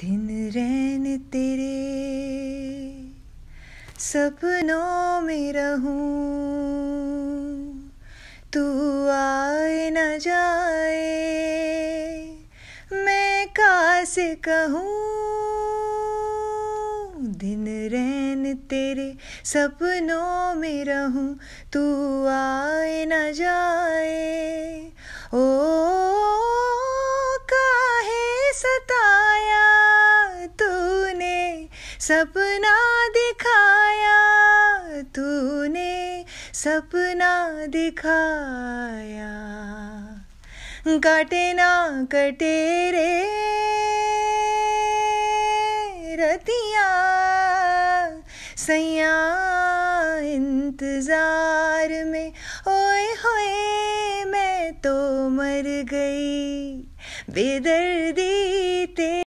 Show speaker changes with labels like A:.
A: दिन रैन तेरे सपनों में रहूं तू आए न जाए मैं का से कहूँ दिन रैन तेरे सपनों में रहूं तू आए न जाए ओ काहे सताया तूने सपना दिखाया तूने सपना दिखाया कटे ना कटे रे रतिया सैया इंतजार में ओए होए मैं तो मर गई बेदर्दी ते